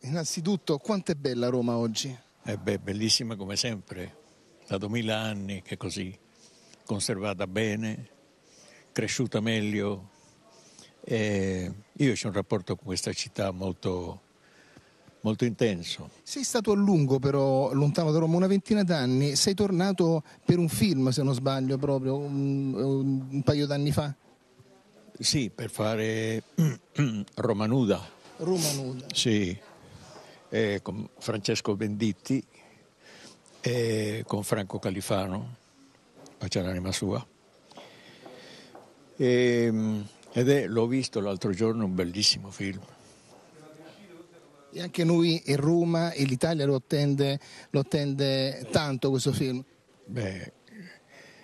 Innanzitutto, quanto è bella Roma oggi? Eh beh, bellissima come sempre, da 2000 anni che è così, conservata bene, cresciuta meglio. E io ho un rapporto con questa città molto, molto intenso. Sei stato a lungo però lontano da Roma, una ventina d'anni, sei tornato per un film se non sbaglio proprio un, un paio d'anni fa? Sì, per fare Roma Nuda Roma Nuda. Sì, eh, con Francesco Benditti e con Franco Califano, Pace l'anima sua. E, ehm, ed è, l'ho visto l'altro giorno, un bellissimo film. E anche lui in Roma e l'Italia lo attende, lo attende tanto questo film. Beh,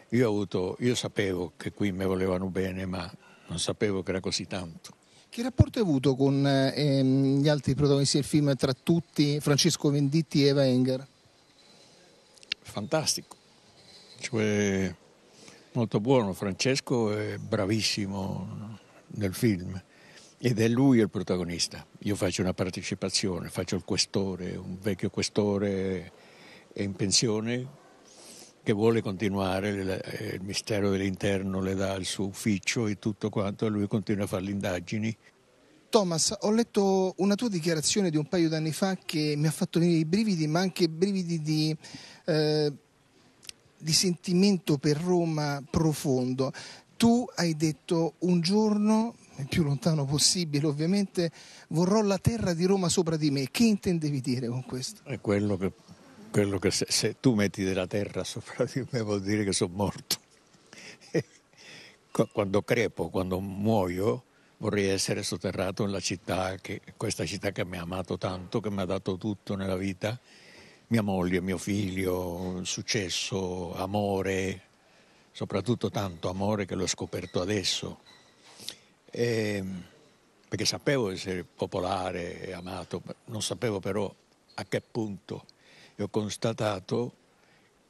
io, avuto, io sapevo che qui mi volevano bene, ma non sapevo che era così tanto. Che rapporto hai avuto con eh, ehm, gli altri protagonisti del film, tra tutti Francesco Venditti e Eva Enger? Fantastico, cioè molto buono. Francesco è bravissimo nel film ed è lui il protagonista. Io faccio una partecipazione, faccio il questore, un vecchio questore in pensione che vuole continuare, eh, il mistero dell'interno le dà il suo ufficio e tutto quanto, e lui continua a fare le indagini. Thomas, ho letto una tua dichiarazione di un paio d'anni fa che mi ha fatto venire i brividi, ma anche brividi di, eh, di sentimento per Roma profondo. Tu hai detto un giorno, il più lontano possibile ovviamente, vorrò la terra di Roma sopra di me. Che intendevi dire con questo? È quello che quello che se, se tu metti della terra sopra di me vuol dire che sono morto. quando crepo, quando muoio, vorrei essere sotterrato nella città, che, questa città che mi ha amato tanto, che mi ha dato tutto nella vita, mia moglie, mio figlio, successo, amore, soprattutto tanto amore che l'ho scoperto adesso, e, ehm, perché sapevo essere popolare e amato, non sapevo però a che punto e ho constatato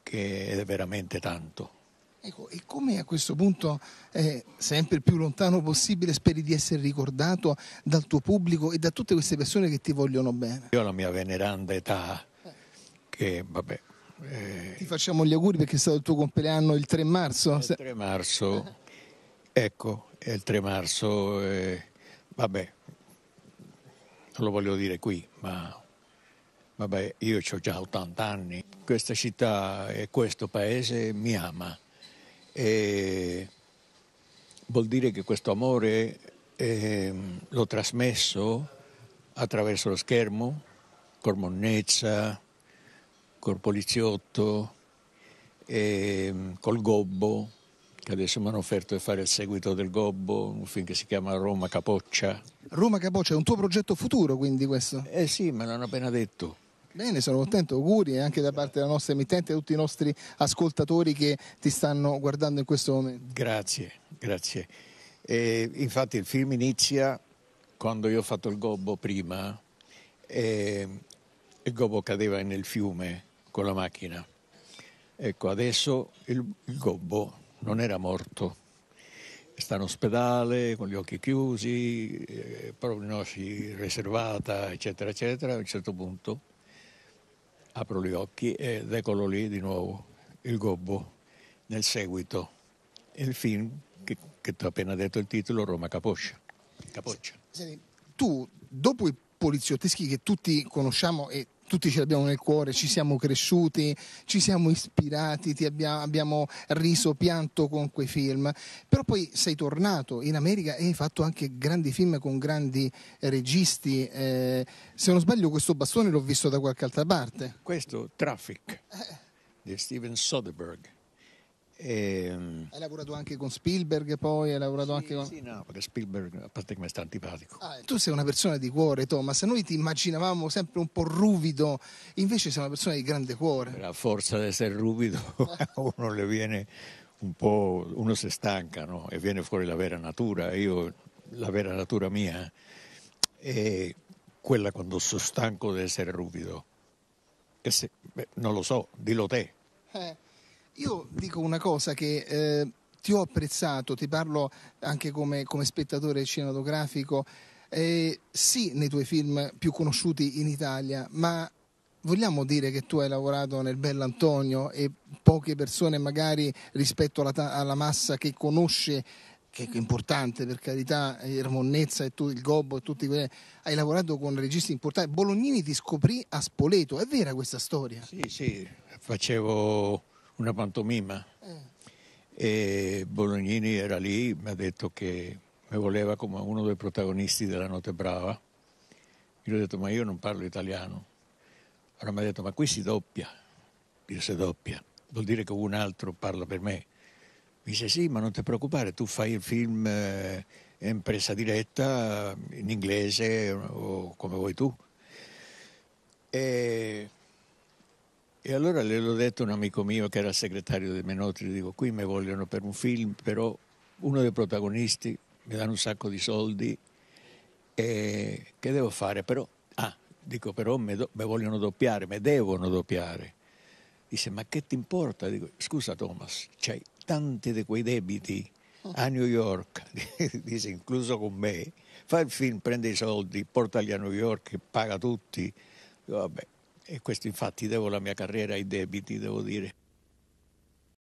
che è veramente tanto. Ecco, e come a questo punto è sempre più lontano possibile speri di essere ricordato dal tuo pubblico e da tutte queste persone che ti vogliono bene? Io ho la mia veneranda età, che vabbè... Eh, ti facciamo gli auguri perché è stato il tuo compleanno il 3 marzo. Il 3 marzo, ecco, è il 3 marzo, eh, vabbè, non lo voglio dire qui, ma Vabbè, io ho già 80 anni, questa città e questo paese mi ama e vuol dire che questo amore eh, l'ho trasmesso attraverso lo schermo, col monnezza, col poliziotto, eh, col gobbo, che adesso mi hanno offerto di fare il seguito del Gobbo, un film che si chiama Roma Capoccia. Roma Capoccia è un tuo progetto futuro quindi questo? Eh sì, me l'hanno appena detto. Bene, sono contento, auguri anche da parte della nostra emittente e tutti i nostri ascoltatori che ti stanno guardando in questo momento. Grazie, grazie. E infatti il film inizia quando io ho fatto il gobbo prima, il gobbo cadeva nel fiume con la macchina. Ecco, adesso il, il gobbo non era morto, sta in ospedale con gli occhi chiusi, eh, prognosi riservata, eccetera, eccetera. A un certo punto apro gli occhi ed eccolo lì di nuovo, il gobbo, nel seguito. Il film che, che ti ho appena detto il titolo, Roma Capoccia. Capoccia. Senti, tu, dopo i poliziotteschi che tutti conosciamo e tutti ce l'abbiamo nel cuore, ci siamo cresciuti, ci siamo ispirati, abbiamo, abbiamo riso, pianto con quei film, però poi sei tornato in America e hai fatto anche grandi film con grandi registi, eh, se non sbaglio questo bastone l'ho visto da qualche altra parte. Questo, Traffic, eh. di Steven Soderbergh. E, ehm, hai lavorato anche con Spielberg poi? Hai lavorato sì, anche con... Sì, no, perché Spielberg, a parte che mi sta antipatico. Ah, tu sei una persona di cuore, Thomas. Noi ti immaginavamo sempre un po' ruvido, invece sei una persona di grande cuore. La forza di essere ruvido, uno le viene un po'... uno si stanca, no? E viene fuori la vera natura. Io, la vera natura mia eh, è quella quando sono stanco di essere ruvido. Se, beh, non lo so, dillo te. Eh. Io dico una cosa che eh, ti ho apprezzato, ti parlo anche come, come spettatore cinematografico, eh, sì nei tuoi film più conosciuti in Italia, ma vogliamo dire che tu hai lavorato nel Bell'Antonio e poche persone magari rispetto alla, alla massa che conosce che è importante per carità, Ermonnezza e tu, il Gobbo e tutti quelli, hai lavorato con registi importanti, Bolognini ti scoprì a Spoleto, è vera questa storia? Sì, sì, facevo una pantomima. Mm. E Bolognini era lì, mi ha detto che mi voleva come uno dei protagonisti della Notte Brava. Io gli ho detto, ma io non parlo italiano. Allora mi ha detto, ma qui si doppia. Io si doppia. Vuol dire che un altro parla per me. Mi dice, sì, ma non ti preoccupare, tu fai il film eh, in presa diretta, in inglese o come vuoi tu. E e allora le l'ho detto a un amico mio che era il segretario di Menotri, dico qui mi vogliono per un film, però uno dei protagonisti mi danno un sacco di soldi, e che devo fare? Però, ah, dico però mi do, vogliono doppiare, mi devono doppiare. Dice ma che ti importa? Dico scusa Thomas, c'hai tanti di quei debiti a New York, dice incluso con me, fa il film, prende i soldi, portali a New York, paga tutti. Dico, vabbè, e questo infatti devo la mia carriera ai debiti, devo dire.